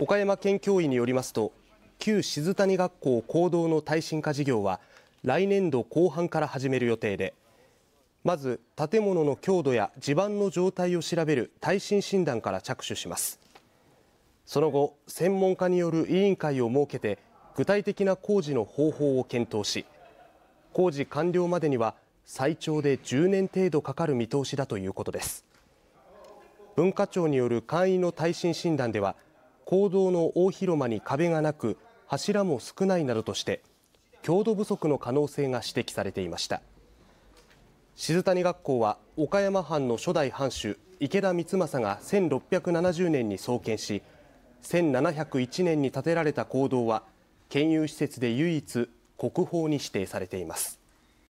岡山県教委によりますと旧静谷学校講堂の耐震化事業は来年度後半から始める予定でまず建物の強度や地盤の状態を調べる耐震診断から着手しますその後専門家による委員会を設けて具体的な工事の方法を検討し工事完了までには最長で10年程度かかる見通しだということです文化庁による簡易の耐震診断では公道の大広間に壁がなく柱も少ないなどとして強度不足の可能性が指摘されていました静谷学校は岡山藩の初代藩主池田光政が1670年に創建し1701年に建てられた講堂は県有施設で唯一国宝に指定されています